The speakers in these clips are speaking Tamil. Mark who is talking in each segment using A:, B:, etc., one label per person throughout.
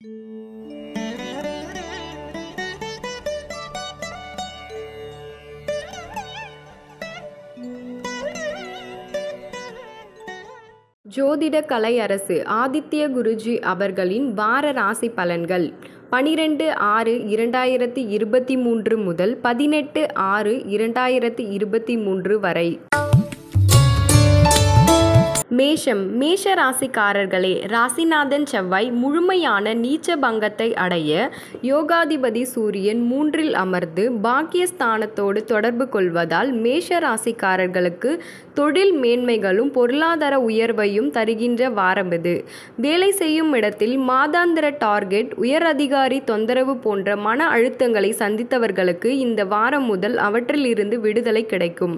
A: ஜோதிட கலை அரசு ஆதித்ய குருஜி அவர்களின் வார ராசி பலன்கள் பனிரெண்டு ஆறு இரண்டாயிரத்தி இருபத்தி மூன்று முதல் பதினெட்டு ஆறு இரண்டாயிரத்தி இருபத்தி மூன்று வரை மேஷம் மேஷ ராசிக்காரர்களே ராசிநாதன் செவ்வாய் முழுமையான நீச்ச பங்கத்தை அடைய யோகாதிபதி சூரியன் மூன்றில் அமர்ந்து பாக்கியஸ்தானத்தோடு தொடர்பு கொள்வதால் மேஷ ராசிக்காரர்களுக்கு தொழில் மேன்மைகளும் பொருளாதார உயர்வையும் தருகின்ற வாரம் இது வேலை செய்யும் இடத்தில் மாதாந்திர டார்கெட் உயர் அதிகாரி தொந்தரவு போன்ற மன அழுத்தங்களை சந்தித்தவர்களுக்கு இந்த வாரம் முதல் அவற்றிலிருந்து விடுதலை கிடைக்கும்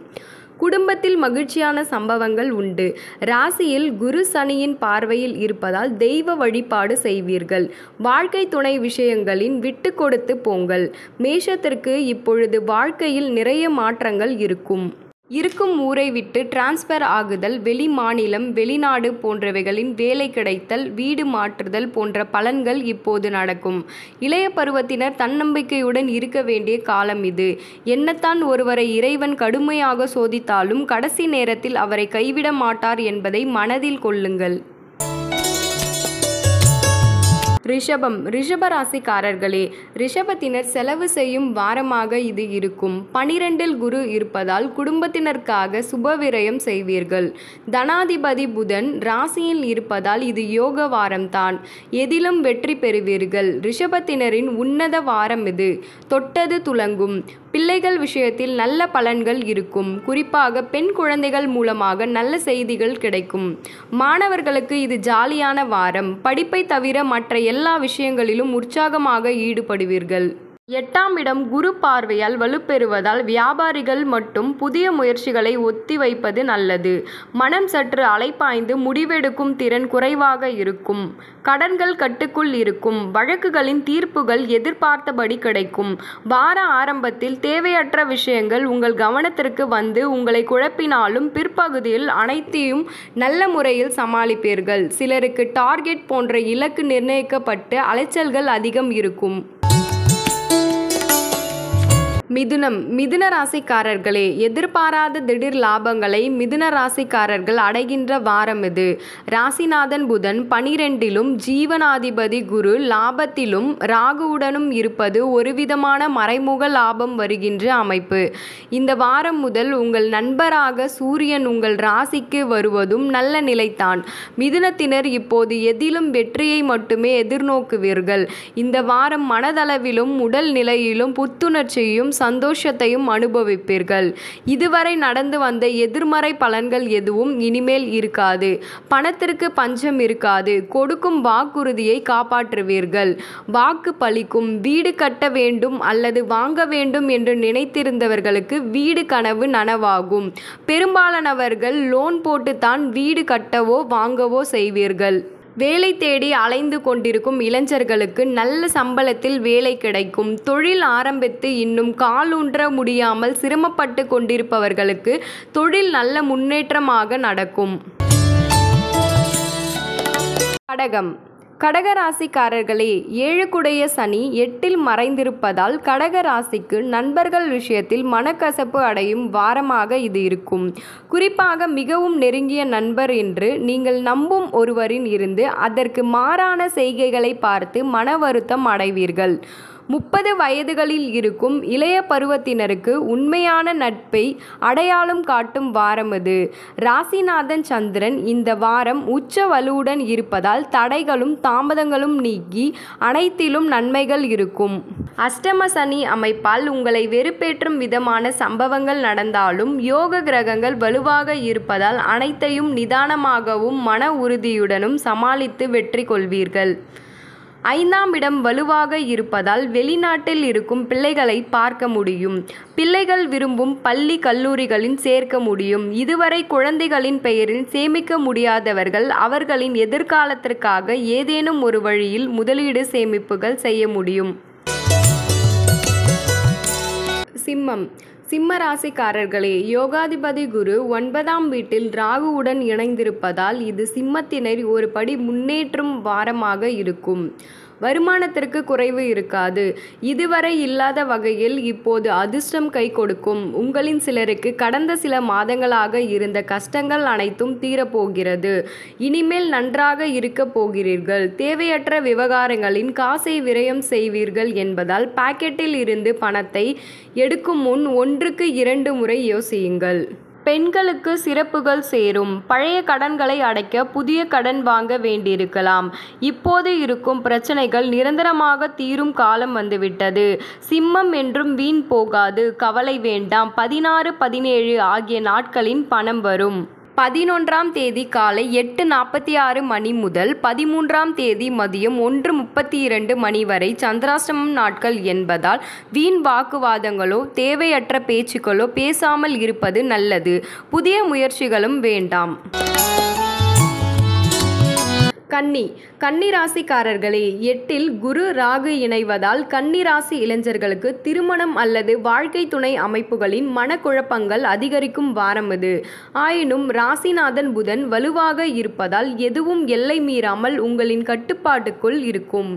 A: குடும்பத்தில் மகிழ்ச்சியான சம்பவங்கள் உண்டு ராசியில் குரு சனியின் பார்வையில் இருப்பதால் தெய்வ வழிபாடு செய்வீர்கள் வாழ்க்கை துணை விஷயங்களின் விட்டு கொடுத்து போங்கள் மேஷத்திற்கு இப்பொழுது வாழ்க்கையில் நிறைய மாற்றங்கள் இருக்கும் இருக்கும் ஊரை விட்டு டிரான்ஸ்பர் ஆகுதல் வெளி மாநிலம் வெளிநாடு போன்றவைகளின் வேலை கிடைத்தல் வீடு மாற்றுதல் போன்ற பலன்கள் இப்போது நடக்கும் இளைய பருவத்தினர் தன்னம்பிக்கையுடன் இருக்க வேண்டிய காலம் இது என்னத்தான் ஒருவரை இறைவன் கடுமையாக சோதித்தாலும் கடைசி நேரத்தில் அவரை கைவிட மாட்டார் என்பதை மனதில் கொள்ளுங்கள் ரிஷபம் ரிஷபராசிக்காரர்களே ரிஷபத்தினர் செலவு செய்யும் வாரமாக இது இருக்கும் பனிரெண்டில் குரு இருப்பதால் குடும்பத்தினருக்காக சுபவிரயம் செய்வீர்கள் தனாதிபதி புதன் ராசியில் இருப்பதால் இது யோக வாரம்தான் எதிலும் வெற்றி பெறுவீர்கள் ரிஷபத்தினரின் உன்னத வாரம் இது தொட்டது துலங்கும் பிள்ளைகள் விஷயத்தில் நல்ல பலன்கள் இருக்கும் குறிப்பாக பெண் குழந்தைகள் மூலமாக நல்ல செய்திகள் கிடைக்கும் மாணவர்களுக்கு இது ஜாலியான வாரம் படிப்பை தவிர மற்ற எல்லா விஷயங்களிலும் உற்சாகமாக ஈடுபடுவீர்கள் எட்டாம் இடம் குரு பார்வையால் வலுப்பெறுவதால் வியாபாரிகள் மட்டும் புதிய முயற்சிகளை ஒத்திவைப்பது நல்லது மனம் சற்று அலைப்பாய்ந்து முடிவெடுக்கும் திறன் குறைவாக இருக்கும் கடன்கள் கட்டுக்குள் இருக்கும் வழக்குகளின் தீர்ப்புகள் எதிர்பார்த்தபடி கிடைக்கும் வார ஆரம்பத்தில் தேவையற்ற விஷயங்கள் உங்கள் கவனத்திற்கு வந்து உங்களை குழப்பினாலும் பிற்பகுதியில் அனைத்தையும் நல்ல முறையில் சமாளிப்பீர்கள் சிலருக்கு டார்கெட் போன்ற இலக்கு நிர்ணயிக்கப்பட்டு அலைச்சல்கள் அதிகம் இருக்கும் மிதுனம் மிதுன ராசிக்காரர்களே எதிர்பாராத திடீர் லாபங்களை மிதுன ராசிக்காரர்கள் அடைகின்ற வாரம் இது ராசிநாதன் புதன் பனிரெண்டிலும் ஜீவனாதிபதி குரு லாபத்திலும் ராகுவுடனும் இருப்பது ஒருவிதமான மறைமுக லாபம் வருகின்ற அமைப்பு இந்த வாரம் முதல் உங்கள் நண்பராக சூரியன் உங்கள் ராசிக்கு வருவதும் நல்ல நிலைத்தான் மிதுனத்தினர் இப்போது எதிலும் வெற்றியை மட்டுமே எதிர்நோக்குவீர்கள் இந்த வாரம் மனதளவிலும் உடல் நிலையிலும் புத்துணர்ச்சியும் சந்தோஷத்தையும் அனுபவிப்பீர்கள் இதுவரை நடந்து வந்த எதிர்மறை பலன்கள் எதுவும் இனிமேல் இருக்காது பணத்திற்கு பஞ்சம் இருக்காது கொடுக்கும் வாக்குறுதியை காப்பாற்றுவீர்கள் வாக்கு பலிக்கும் வீடு கட்ட வேண்டும் அல்லது வாங்க வேண்டும் என்று நினைத்திருந்தவர்களுக்கு வீடு கனவு நனவாகும் பெரும்பாலானவர்கள் லோன் போட்டுத்தான் வீடு கட்டவோ வாங்கவோ செய்வீர்கள் வேலை தேடி அலைந்து கொண்டிருக்கும் இளைஞர்களுக்கு நல்ல சம்பளத்தில் வேலை கிடைக்கும் தொழில் ஆரம்பித்து இன்னும் காலூன்ற முடியாமல் சிரமப்பட்டு கொண்டிருப்பவர்களுக்கு தொழில் நல்ல முன்னேற்றமாக நடக்கும் கடகம் கடகராசிக்காரர்களே ஏழுக்குடைய சனி எட்டில் மறைந்திருப்பதால் கடகராசிக்கு நண்பர்கள் விஷயத்தில் மனக்கசப்பு அடையும் வாரமாக இது இருக்கும் குறிப்பாக மிகவும் நெருங்கிய நண்பர் என்று நீங்கள் நம்பும் ஒருவரின் இருந்து அதற்கு மாறான செய்கைகளை பார்த்து மன வருத்தம் அடைவீர்கள் முப்பது வயதுகளில் இருக்கும் இளைய பருவத்தினருக்கு உண்மையான நட்பை அடையாளம் காட்டும் வாரம் அது ராசிநாதன் சந்திரன் இந்த வாரம் உச்ச வலுவுடன் இருப்பதால் தடைகளும் தாமதங்களும் நீக்கி அனைத்திலும் நன்மைகள் இருக்கும் அஷ்டம சனி அமைப்பால் உங்களை வெறுப்பேற்றும் விதமான சம்பவங்கள் நடந்தாலும் யோக கிரகங்கள் வலுவாக இருப்பதால் அனைத்தையும் நிதானமாகவும் மன உறுதியுடனும் சமாளித்து வெற்றி கொள்வீர்கள் ஐந்தாம் இடம் வலுவாக இருப்பதால் வெளிநாட்டில் இருக்கும் பிள்ளைகளை பார்க்க முடியும் பிள்ளைகள் விரும்பும் பள்ளி கல்லூரிகளில் சேர்க்க முடியும் இதுவரை குழந்தைகளின் பெயரில் சேமிக்க முடியாதவர்கள் அவர்களின் எதிர்காலத்திற்காக ஏதேனும் ஒரு வழியில் முதலீடு சேமிப்புகள் செய்ய முடியும் சிம்மம் சிம்ம ராசிக்காரர்களே யோகாதிபதி குரு ஒன்பதாம் வீட்டில் ராகுவுடன் இணைந்திருப்பதால் இது சிம்மத்தினர் ஒரு படி முன்னேற்றும் வாரமாக இருக்கும் வருமானத்திற்கு குறைவு இருக்காது இதுவரை இல்லாத வகையில் இப்போது அதிர்ஷ்டம் கை கொடுக்கும் உங்களின் சிலருக்கு கடந்த சில மாதங்களாக இருந்த கஷ்டங்கள் அனைத்தும் தீரப்போகிறது இனிமேல் நன்றாக இருக்க போகிறீர்கள் தேவையற்ற விவகாரங்களின் காசை விரயம் செய்வீர்கள் என்பதால் பாக்கெட்டில் இருந்து பணத்தை எடுக்கும் முன் ஒன்றுக்கு இரண்டு முறை யோசியுங்கள் பெண்களுக்கு சிறப்புகள் சேரும் பழைய கடன்களை அடைக்க புதிய கடன் வாங்க வேண்டியிருக்கலாம் இப்போது இருக்கும் பிரச்சனைகள் நிரந்தரமாக தீரும் காலம் வந்துவிட்டது சிம்மம் என்றும் வீண் போகாது கவலை வேண்டாம் பதினாறு பதினேழு ஆகிய நாட்களின் பணம் வரும் பதினொன்றாம் தேதி காலை எட்டு நாற்பத்தி ஆறு மணி முதல் பதிமூன்றாம் தேதி மதியம் ஒன்று முப்பத்தி இரண்டு மணி வரை சந்திராசிரமம் நாட்கள் என்பதால் வீண் வாக்குவாதங்களோ தேவையற்ற பேச்சுக்களோ பேசாமல் இருப்பது நல்லது புதிய முயற்சிகளும் வேண்டாம் கன்னி கன்னி ராசிக்காரர்களே எட்டில் குரு ராகு இணைவதால் கன்னி ராசி இளைஞர்களுக்கு திருமணம் அல்லது வாழ்க்கை துணை அமைப்புகளின் மனக்குழப்பங்கள் அதிகரிக்கும் வாரம் இது ஆயினும் ராசிநாதன் புதன் வலுவாக இருப்பதால் எதுவும் எல்லை மீறாமல் உங்களின் கட்டுப்பாட்டுக்குள் இருக்கும்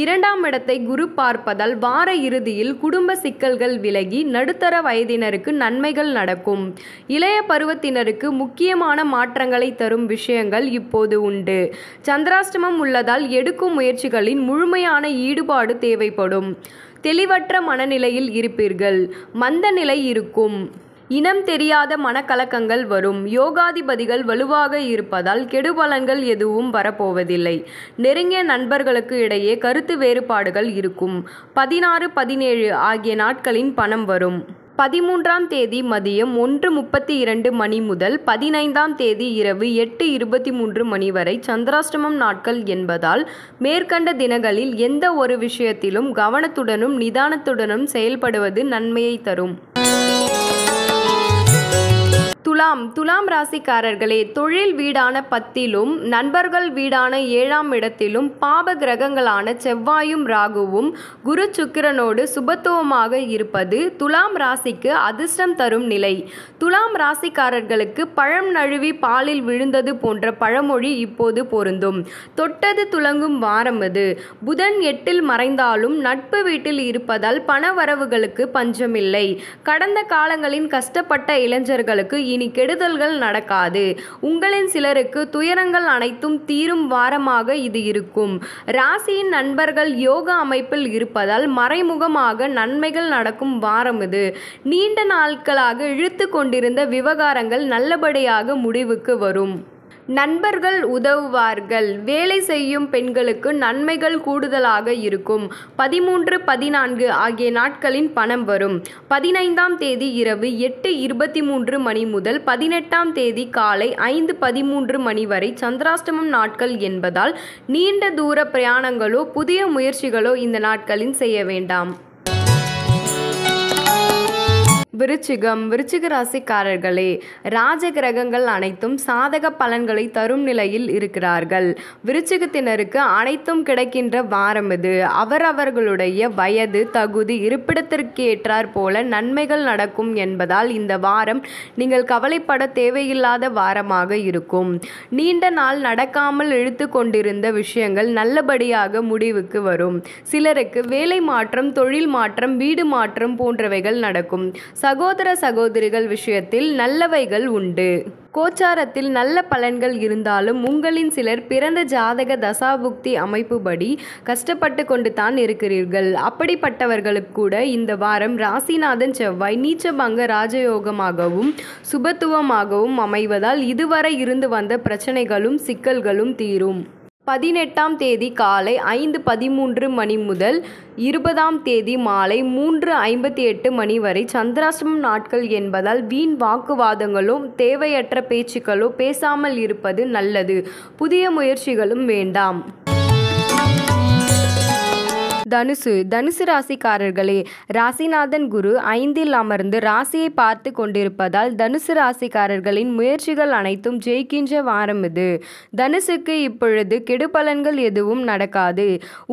A: இரண்டாம் இடத்தை குரு பார்ப்பதால் வார இறுதியில் குடும்ப சிக்கல்கள் விலகி நடுத்தர வயதினருக்கு நன்மைகள் நடக்கும் இளைய பருவத்தினருக்கு முக்கியமான மாற்றங்களை தரும் விஷயங்கள் இப்போது உண்டு சந்திராஷ்டமம் உள்ளதால் எடுக்கும் முயற்சிகளின் முழுமையான ஈடுபாடு தேவைப்படும் தெளிவற்ற மனநிலையில் இருப்பீர்கள் மந்த நிலை இருக்கும் இனம் தெரியாத மனக்கலக்கங்கள் வரும் யோகாதிபதிகள் வலுவாக இருப்பதால் கெடுபலன்கள் எதுவும் வரப்போவதில்லை நெருங்கிய நண்பர்களுக்கு இடையே கருத்து வேறுபாடுகள் இருக்கும் பதினாறு பதினேழு ஆகிய நாட்களின் பணம் வரும் பதிமூன்றாம் தேதி மதியம் ஒன்று முப்பத்தி இரண்டு மணி முதல் பதினைந்தாம் தேதி இரவு எட்டு இருபத்தி மூன்று மணி வரை சந்திராஷ்டமம் நாட்கள் என்பதால் மேற்கண்ட தினங்களில் எந்த ஒரு விஷயத்திலும் கவனத்துடனும் நிதானத்துடனும் செயல்படுவது நன்மையை தரும் துலாம் துலாம் ராசிக்காரர்களே தொழில் வீடான பத்திலும் நண்பர்கள் வீடான ஏழாம் இடத்திலும் பாப கிரகங்களான செவ்வாயும் ராகுவும் குரு சுக்கிரனோடு சுபத்துவமாக இருப்பது துலாம் ராசிக்கு அதிர்ஷ்டம் தரும் நிலை துலாம் ராசிக்காரர்களுக்கு பழம் நழுவி பாலில் விழுந்தது போன்ற பழமொழி இப்போது பொருந்தும் தொட்டது துலங்கும் வாரம் அது புதன் எட்டில் மறைந்தாலும் நட்பு வீட்டில் இருப்பதால் பணவரவுகளுக்கு பஞ்சமில்லை கடந்த காலங்களின் கஷ்டப்பட்ட இளைஞர்களுக்கு இனி கெடுதல்கள் நடக்காது உங்களின் சிலருக்கு துயரங்கள் அனைத்தும் தீரும் வாரமாக இது இருக்கும் ராசியின் நண்பர்கள் யோக அமைப்பில் இருப்பதால் மறைமுகமாக நன்மைகள் நடக்கும் வாரம் இது நீண்ட நாட்களாக இழுத்து கொண்டிருந்த விவகாரங்கள் நல்லபடியாக முடிவுக்கு வரும் நண்பர்கள் உதவுவார்கள் வேலை செய்யும் பெண்களுக்கு நன்மைகள் கூடுதலாக இருக்கும் பதிமூன்று பதினான்கு ஆகிய நாட்களின் பணம் வரும் பதினைந்தாம் தேதி இரவு எட்டு இருபத்தி மூன்று மணி முதல் பதினெட்டாம் தேதி காலை ஐந்து பதிமூன்று மணி வரை சந்திராஷ்டமம் நாட்கள் என்பதால் நீண்ட தூர பிரயாணங்களோ புதிய முயற்சிகளோ இந்த நாட்களில் செய்ய வேண்டாம் விருச்சிகம் விருச்சிக ராசிக்காரர்களே ராஜ கிரகங்கள் அனைத்தும் சாதக பலன்களை தரும் நிலையில் இருக்கிறார்கள் விருச்சிகத்தினருக்கு அனைத்தும் கிடைக்கின்ற வாரம் இது அவரவர்களுடைய வயது தகுதி இருப்பிடத்திற்கு ஏற்றாற் போல நன்மைகள் நடக்கும் என்பதால் இந்த வாரம் நீங்கள் கவலைப்பட தேவையில்லாத வாரமாக இருக்கும் நீண்ட நாள் நடக்காமல் இழுத்து கொண்டிருந்த விஷயங்கள் நல்லபடியாக முடிவுக்கு வரும் சிலருக்கு வேலை மாற்றம் தொழில் மாற்றம் வீடு மாற்றம் போன்றவைகள் நடக்கும் சகோதர சகோதரிகள் விஷயத்தில் நல்லவைகள் உண்டு கோச்சாரத்தில் நல்ல பலன்கள் இருந்தாலும் உங்களின் சிலர் பிறந்த ஜாதக தசாபுக்தி அமைப்புபடி கஷ்டப்பட்டு கொண்டு தான் இருக்கிறீர்கள் அப்படிப்பட்டவர்களுக்கு கூட இந்த வாரம் ராசிநாதன் செவ்வாய் நீச்சபங்க ராஜயோகமாகவும் சுபத்துவமாகவும் அமைவதால் இதுவரை இருந்து வந்த பிரச்சனைகளும் சிக்கல்களும் தீரும் பதினெட்டாம் தேதி காலை ஐந்து பதிமூன்று மணி முதல் இருபதாம் தேதி மாலை மூன்று ஐம்பத்தி எட்டு மணி வரை சந்திராசிரமம் நாட்கள் என்பதால் வீண் வாக்குவாதங்களும் தேவையற்ற பேச்சுக்களோ பேசாமல் இருப்பது நல்லது புதிய முயற்சிகளும் வேண்டாம் தனுசு தனுசு ராசிக்காரர்களே ராசிநாதன் குரு ஐந்தில் அமர்ந்து ராசியை பார்த்து கொண்டிருப்பதால் தனுசு ராசிக்காரர்களின் முயற்சிகள் அனைத்தும் ஜெயிக்கின்ற வாரம் இது தனுசுக்கு இப்பொழுது கெடுபலன்கள் எதுவும் நடக்காது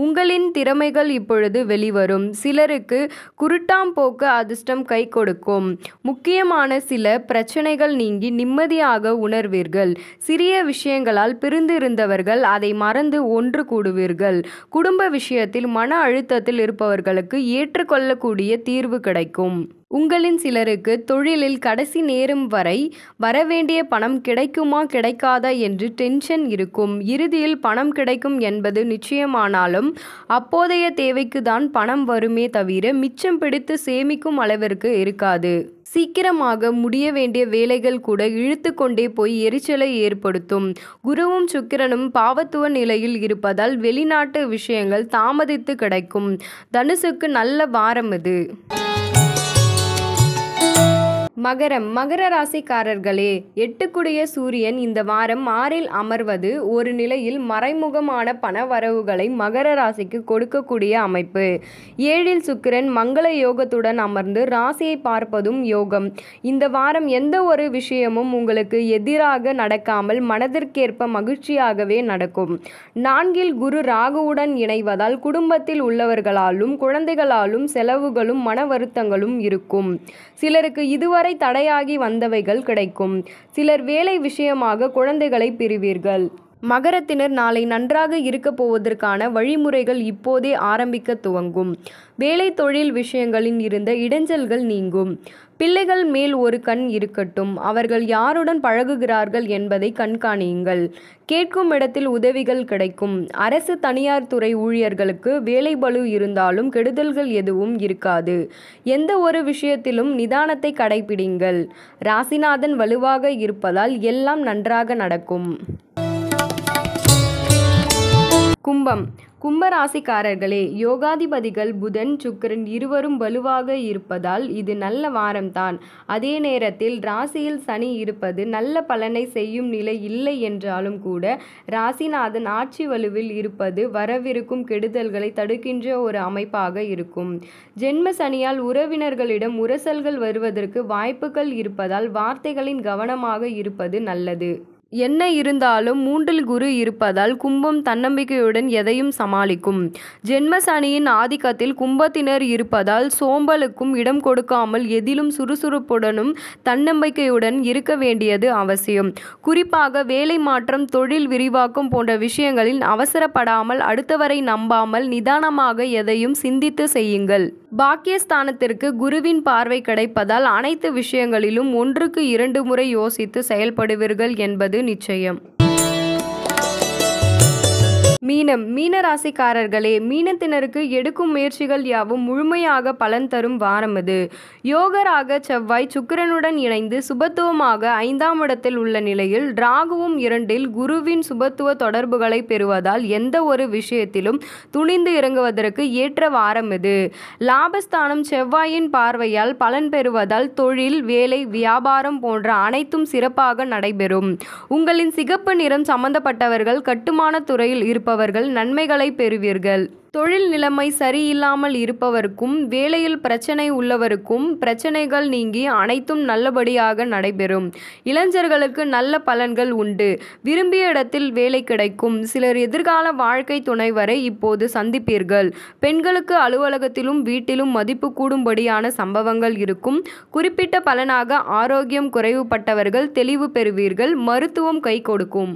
A: உங்களின் திறமைகள் இப்பொழுது வெளிவரும் சிலருக்கு குருட்டாம் போக்கு அதிர்ஷ்டம் கை கொடுக்கும் முக்கியமான சில பிரச்சனைகள் நீங்கி நிம்மதியாக உணர்வீர்கள் சிறிய விஷயங்களால் பிரிந்திருந்தவர்கள் அதை மறந்து ஒன்று கூடுவீர்கள் குடும்ப விஷயத்தில் மன அழுத்தத்தில் இருப்பவர்களுக்கு ஏற்றுக்கொள்ளக்கூடிய தீர்வு கிடைக்கும் உங்களின் சிலருக்கு தொழிலில் கடைசி நேரம் வரை வரவேண்டிய பணம் கிடைக்குமா கிடைக்காதா என்று டென்ஷன் இருக்கும் இறுதியில் பணம் கிடைக்கும் என்பது நிச்சயமானாலும் அப்போதைய தேவைக்கு தான் பணம் வருமே தவிர மிச்சம் பிடித்து சேமிக்கும் அளவிற்கு இருக்காது சீக்கிரமாக முடிய வேண்டிய வேலைகள் கூட இழுத்து கொண்டே போய் எரிச்சலை ஏற்படுத்தும் குருவும் சுக்கிரனும் பாவத்துவ நிலையில் இருப்பதால் வெளிநாட்டு விஷயங்கள் தாமதித்து கிடைக்கும் தனுசுக்கு நல்ல வாரம் இது மகரம் மகர ராசிக்காரர்களே எட்டுக்குடிய சூரியன் இந்த வாரம் ஆறில் அமர்வது ஒரு நிலையில் மறைமுகமான பண வரவுகளை மகர ராசிக்கு கொடுக்கக்கூடிய அமைப்பு ஏழில் சுக்கிரன் மங்கள யோகத்துடன் அமர்ந்து ராசியை பார்ப்பதும் யோகம் இந்த வாரம் எந்த ஒரு விஷயமும் உங்களுக்கு எதிராக நடக்காமல் மனதிற்கேற்ப மகிழ்ச்சியாகவே நடக்கும் நான்கில் குரு ராகுவுடன் இணைவதால் குடும்பத்தில் உள்ளவர்களாலும் குழந்தைகளாலும் செலவுகளும் மன வருத்தங்களும் இருக்கும் சிலருக்கு இதுவரை வரை தடையாகி வந்தவைகள் கிடைக்கும் சிலர் வேலை விஷயமாக குழந்தைகளை பிரிவீர்கள் மகரத்தினர் நாளை நன்றாக இருக்கப் போவதற்கான வழிமுறைகள் இப்போதே ஆரம்பிக்க துவங்கும் வேலை தொழில் விஷயங்களில் இருந்த இடைஞ்சல்கள் நீங்கும் பிள்ளைகள் மேல் ஒரு கண் இருக்கட்டும் அவர்கள் யாருடன் பழகுகிறார்கள் என்பதை கண்காணியுங்கள் கேட்கும் இடத்தில் உதவிகள் கிடைக்கும் அரசு தனியார் துறை ஊழியர்களுக்கு வேலை பலு இருந்தாலும் கெடுதல்கள் எதுவும் இருக்காது எந்த ஒரு விஷயத்திலும் நிதானத்தை கடைபிடிங்கள் ராசிநாதன் வலுவாக இருப்பதால் எல்லாம் நன்றாக நடக்கும் கும்பம் கும்பராசிக்காரர்களே யோகாதிபதிகள் புதன் சுக்கரன் இருவரும் வலுவாக இருப்பதால் இது நல்ல வாரம்தான் அதே நேரத்தில் ராசியில் சனி இருப்பது நல்ல பலனை செய்யும் நிலை இல்லை என்றாலும் கூட ராசிநாதன் ஆட்சி வலுவில் இருப்பது வரவிருக்கும் கெடுதல்களை தடுக்கின்ற ஒரு அமைப்பாக இருக்கும் ஜென்ம சனியால் உறவினர்களிடம் உரசல்கள் வருவதற்கு வாய்ப்புகள் இருப்பதால் வார்த்தைகளின் கவனமாக இருப்பது நல்லது என்ன இருந்தாலும் மூன்றில் குரு இருப்பதால் கும்பம் தன்னம்பிக்கையுடன் எதையும் சமாளிக்கும் ஜென்மசனியின் ஆதிக்கத்தில் கும்பத்தினர் இருப்பதால் சோம்பலுக்கும் இடம் கொடுக்காமல் எதிலும் சுறுசுறுப்புடனும் தன்னம்பிக்கையுடன் இருக்க வேண்டியது அவசியம் குறிப்பாக வேலை மாற்றம் தொழில் விரிவாக்கம் போன்ற விஷயங்களில் அவசரப்படாமல் அடுத்தவரை நம்பாமல் நிதானமாக எதையும் சிந்தித்து செய்யுங்கள் பாக்கியஸ்தானத்திற்கு குருவின் பார்வை கிடைப்பதால் அனைத்து விஷயங்களிலும் ஒன்றுக்கு இரண்டு முறை யோசித்து செயல்படுவீர்கள் என்பது నిశ్చయం மீனம் மீன ராசிக்காரர்களே மீனத்தினருக்கு எடுக்கும் முயற்சிகள் யாவும் முழுமையாக பலன் தரும் வாரம் இது யோகராக செவ்வாய் சுக்கிரனுடன் இணைந்து சுபத்துவமாக ஐந்தாம் இடத்தில் உள்ள நிலையில் ராகுவும் இரண்டில் குருவின் சுபத்துவ தொடர்புகளை பெறுவதால் எந்த ஒரு விஷயத்திலும் துணிந்து இறங்குவதற்கு ஏற்ற வாரம் இது லாபஸ்தானம் செவ்வாயின் பார்வையால் பலன் பெறுவதால் தொழில் வேலை வியாபாரம் போன்ற அனைத்தும் சிறப்பாக நடைபெறும் உங்களின் சிகப்பு நிறம் சம்பந்தப்பட்டவர்கள் கட்டுமான துறையில் இருப்ப இருப்பவர்கள் நன்மைகளை பெறுவீர்கள் தொழில் நிலைமை சரியில்லாமல் இருப்பவருக்கும் வேலையில் பிரச்சனை உள்ளவருக்கும் பிரச்சனைகள் நீங்கி அனைத்தும் நல்லபடியாக நடைபெறும் இளைஞர்களுக்கு நல்ல பலன்கள் உண்டு விரும்பிய இடத்தில் வேலை கிடைக்கும் சிலர் எதிர்கால வாழ்க்கை துணை வரை இப்போது சந்திப்பீர்கள் பெண்களுக்கு அலுவலகத்திலும் வீட்டிலும் மதிப்பு கூடும்படியான சம்பவங்கள் இருக்கும் குறிப்பிட்ட பலனாக ஆரோக்கியம் குறைவுபட்டவர்கள் தெளிவு பெறுவீர்கள் மருத்துவம் கை கொடுக்கும்